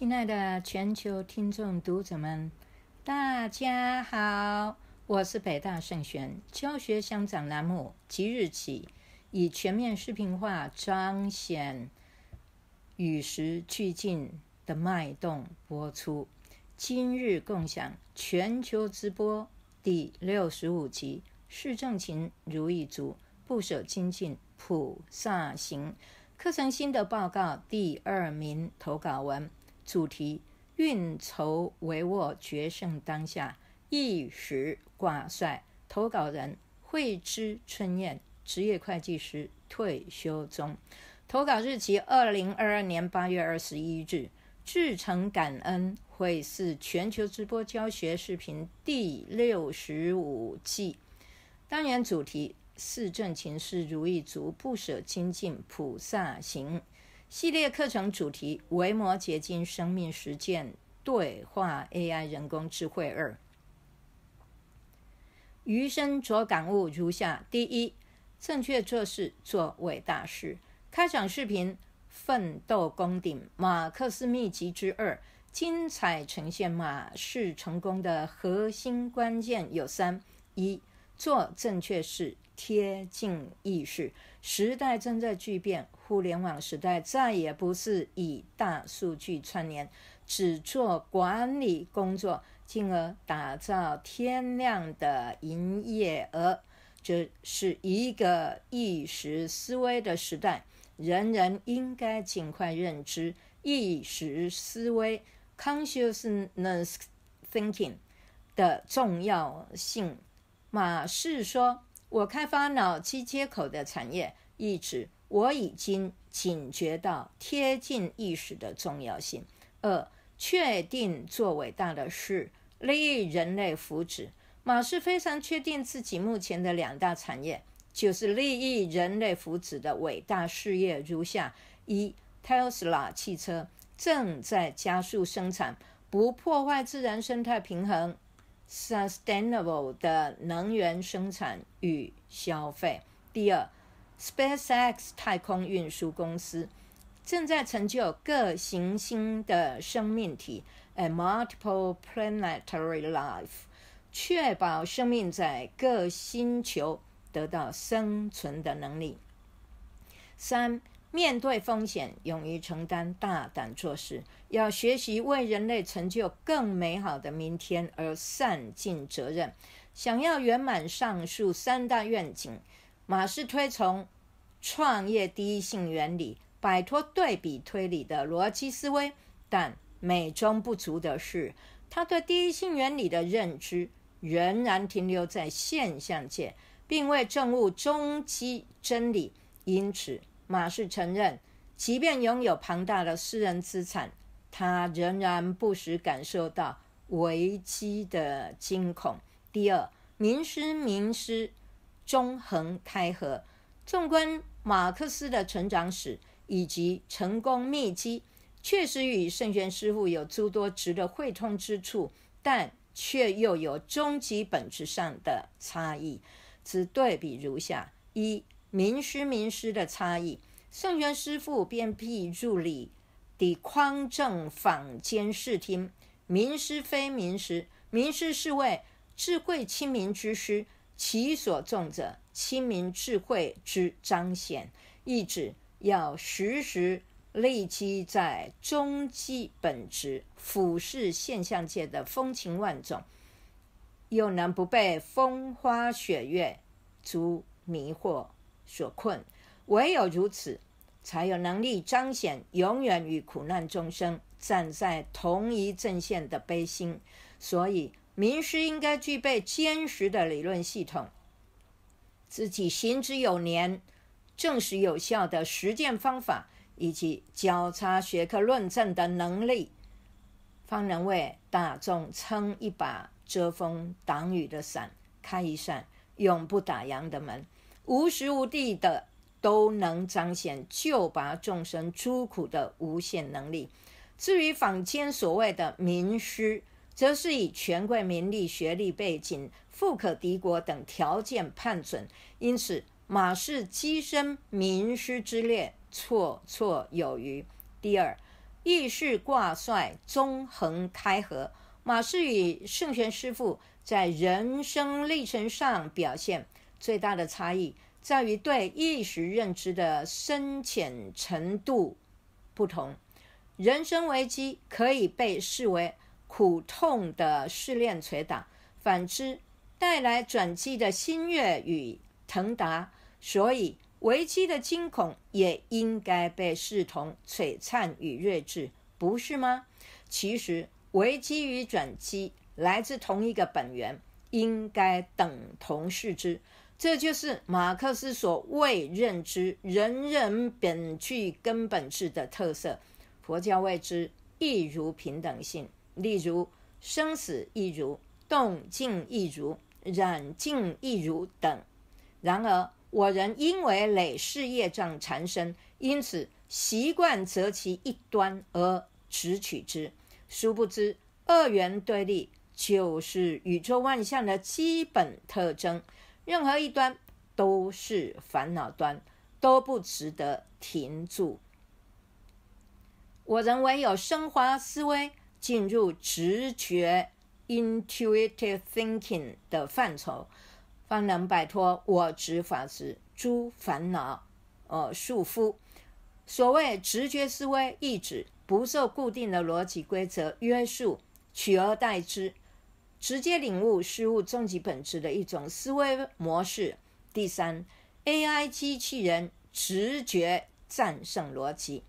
亲爱的全球听众、读者们，大家好！我是北大圣玄教学乡长栏目，即日起以全面视频化彰显与时俱进的脉动播出。今日共享全球直播第六十五集：市正勤如意足不舍清净菩萨行课程新的报告第二名投稿文。主题：运筹帷幄，决胜当下，一时挂帅。投稿人：慧之春燕，职业会计师，退休中。投稿日期：二零二二年八月二十一日。至诚感恩会是全球直播教学视频第六十五季。单元主题：市正情势如意足，不舍精进菩萨行。系列课程主题：维摩结晶生命实践对话 AI 人工智慧二。余生着感悟如下：第一，正确做事做伟大事。开场视频：奋斗功底，马克思秘籍之二，精彩呈现马氏成功的核心关键有三：一，做正确事。贴近意识时代正在巨变，互联网时代再也不是以大数据串联，只做管理工作，进而打造天量的营业额，这是一个意识思维的时代，人人应该尽快认知意识思维 （consciousness thinking） 的重要性。马氏说。我开发脑机接口的产业，一直我已经警觉到贴近意识的重要性。二、确定做伟大的事，利益人类福祉。马斯非常确定自己目前的两大产业，就是利益人类福祉的伟大事业，如下：一、t e s l a 汽车正在加速生产，不破坏自然生态平衡。sustainable 的能源生产与消费。第二，SpaceX 太空运输公司正在成就各行星的生命体，a multiple planetary life，确保生命在各星球得到生存的能力。三。面对风险，勇于承担，大胆做事，要学习为人类成就更美好的明天而善尽责任。想要圆满上述三大愿景，马氏推崇创业第一性原理，摆脱对比推理的逻辑思维。但美中不足的是，他对第一性原理的认知仍然停留在现象界，并未证悟终极真理，因此。马氏承认，即便拥有庞大的私人资产，他仍然不时感受到危机的惊恐。第二，名师名师，中横开合。纵观马克思的成长史以及成功秘籍，确实与圣贤师傅有诸多值得汇通之处，但却又有终极本质上的差异。此对比如下：一。名师、名师的差异。圣贤师父便辟入里的匡正坊间视听，名师非名师，名师是为智慧亲民之师，其所重者，亲民智慧之彰显，意指要时时累积在终极本质，俯视现象界的风情万种，又能不被风花雪月足迷惑。所困，唯有如此，才有能力彰显永远与苦难众生站在同一阵线的悲心。所以，名师应该具备坚实的理论系统，自己行之有年、证实有效的实践方法，以及交叉学科论证的能力，方能为大众撑一把遮风挡雨的伞，开一扇永不打烊的门。无时无地的都能彰显救拔众生诸苦的无限能力。至于坊间所谓的名师，则是以权贵、名利、学历、背景、富可敌国等条件判准，因此马氏跻身名师之列绰绰有余。第二，亦是挂帅纵横开合。马氏与圣贤师父在人生历程上表现。最大的差异在于对意识认知的深浅程度不同。人生危机可以被视为苦痛的试炼锤打，反之带来转机的心悦与腾达。所以，危机的惊恐也应该被视同璀璨与睿智，不是吗？其实，危机与转机来自同一个本源，应该等同视之。这就是马克思所谓认知人人本具根本质的特色。佛教谓之亦如平等性，例如生死亦如动静亦如染净亦如等。然而我人因为累世业障缠身，因此习惯择其一端而执取之。殊不知二元对立就是宇宙万象的基本特征。任何一端都是烦恼端，都不值得停住。我认为有升华思维，进入直觉 （intuitive thinking） 的范畴，方能摆脱我执、法执、诸烦恼呃束缚。所谓直觉思维，意指不受固定的逻辑规则约束，取而代之。直接领悟事物终极本质的一种思维模式。第三，AI 机器人直觉战胜逻辑。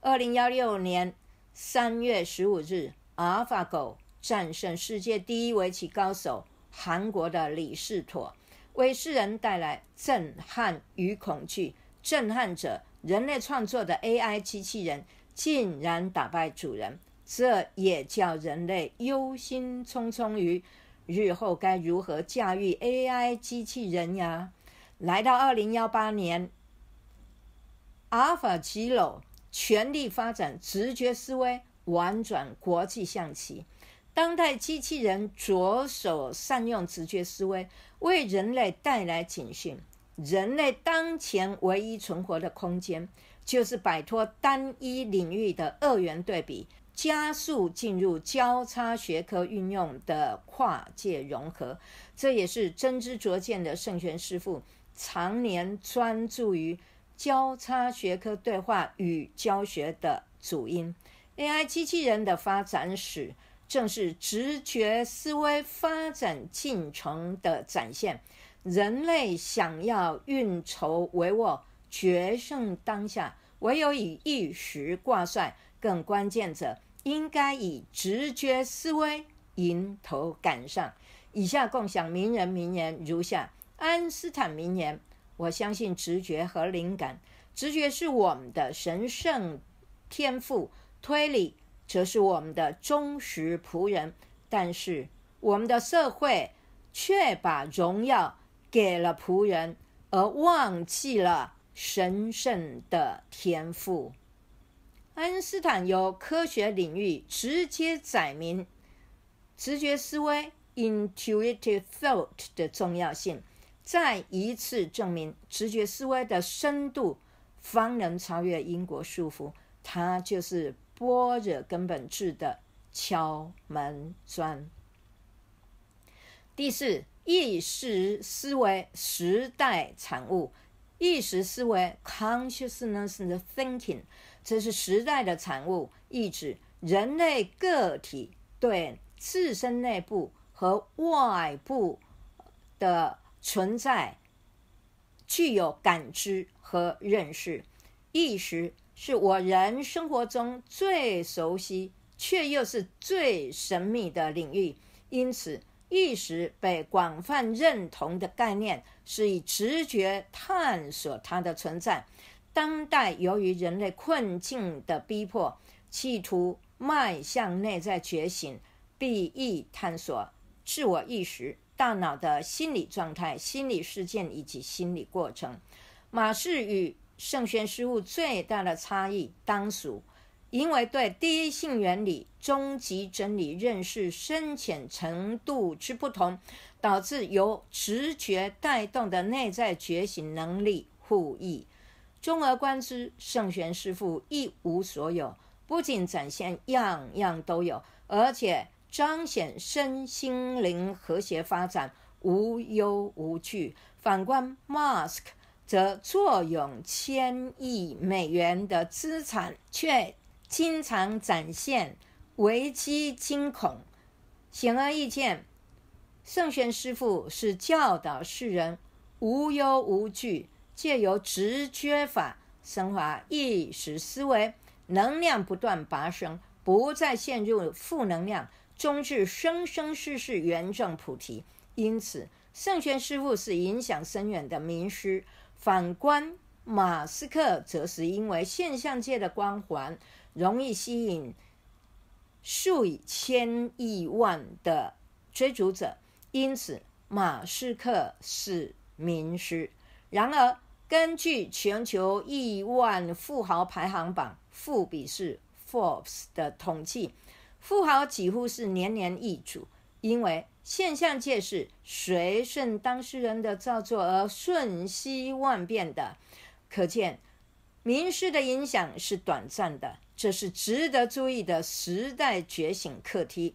二零幺六年三月十五日，AlphaGo 战胜世界第一围棋高手韩国的李世妥，为世人带来震撼与恐惧。震撼者，人类创作的 AI 机器人竟然打败主人。这也叫人类忧心忡忡于日后该如何驾驭 AI 机器人呀？来到二零幺八年，阿尔法基佬全力发展直觉思维，玩转国际象棋。当代机器人着手善用直觉思维，为人类带来警讯。人类当前唯一存活的空间，就是摆脱单一领域的二元对比。加速进入交叉学科运用的跨界融合，这也是真知灼见的圣玄师父常年专注于交叉学科对话与教学的主因。AI 机器人的发展史，正是直觉思维发展进程的展现。人类想要运筹帷幄决胜当下，唯有以一时挂帅，更关键者。应该以直觉思维迎头赶上。以下共享名人名言如下：安斯坦名言：“我相信直觉和灵感，直觉是我们的神圣天赋，推理则是我们的忠实仆人。但是我们的社会却把荣耀给了仆人，而忘记了神圣的天赋。”爱因斯坦由科学领域直接载明直觉思维 （intuitive thought） 的重要性，再一次证明直觉思维的深度方能超越因果束缚。它就是波惹根本智的敲门砖。第四，意识思维时代产物，意识思维 （consciousness thinking）。这是时代的产物，意指人类个体对自身内部和外部的存在具有感知和认识。意识是我人生活中最熟悉却又是最神秘的领域，因此，意识被广泛认同的概念是以直觉探索它的存在。当代由于人类困境的逼迫，企图迈向内在觉醒，必欲探索自我意识、大脑的心理状态、心理事件以及心理过程。马氏与圣宣师傅最大的差异，当属因为对第一性原理、终极真理认识深浅程度之不同，导致由直觉带动的内在觉醒能力互异。综而观之，圣贤师父一无所有，不仅展现样样都有，而且彰显身心灵和谐发展，无忧无惧。反观 Mask，则坐拥千亿美元的资产，却经常展现危机惊恐。显而易见，圣贤师父是教导世人无忧无惧。借由直觉法升华意识思维，能量不断拔升，不再陷入负能量，终至生生世世圆证菩提。因此，圣宣师父是影响深远的名师。反观马斯克，则是因为现象界的光环，容易吸引数以千亿万的追逐者。因此，马斯克是名师。然而，根据全球亿万富豪排行榜富比士 （Forbes） 的统计，富豪几乎是年年易主，因为现象界是随顺当事人的造作而瞬息万变的。可见名师的影响是短暂的，这是值得注意的时代觉醒课题。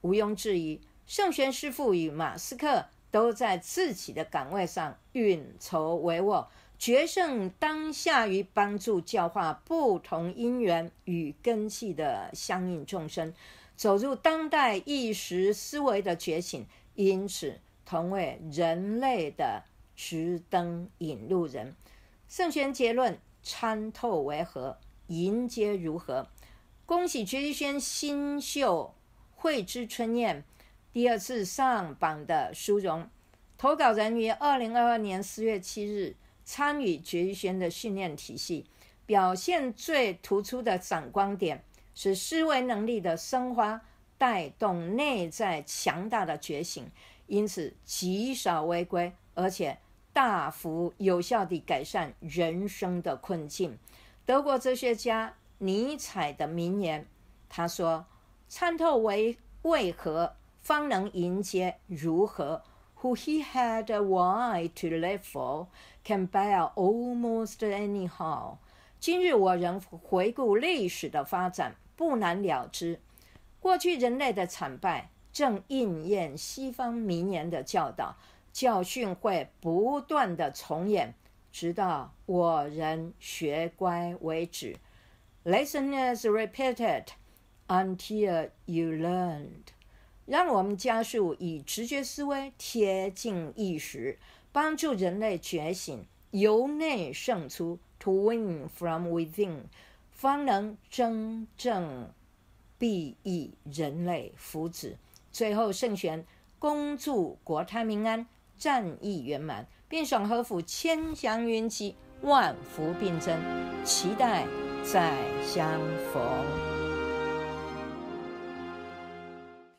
毋庸置疑，圣贤师傅与马斯克都在自己的岗位上运筹帷幄。决胜当下于帮助教化不同因缘与根系的相应众生，走入当代意识思维的觉醒，因此同为人类的持灯引路人。圣贤结论参透为何，迎接如何？恭喜薛之轩新秀慧之春燕第二次上榜的殊荣。投稿人于二零二二年四月七日。参与觉于轩的训练体系，表现最突出的闪光点是思维能力的升华，带动内在强大的觉醒，因此极少违规，而且大幅有效地改善人生的困境。德国哲学家尼采的名言，他说：“参透为为何，方能迎接如何。” who he had a why to live for, can bear almost anyhow。今日我仍回顾历史的发展，不难了知，过去人类的惨败正应验西方名言的教导，教训会不断的重演，直到我人学乖为止。Lesson is repeated until you learned. 让我们加速以直觉思维贴近意识，帮助人类觉醒，由内胜出，twin o from within，方能真正裨益人类福祉。最后，圣贤，恭祝国泰民安，战役圆满，并爽和府千祥云集，万福并增，期待再相逢。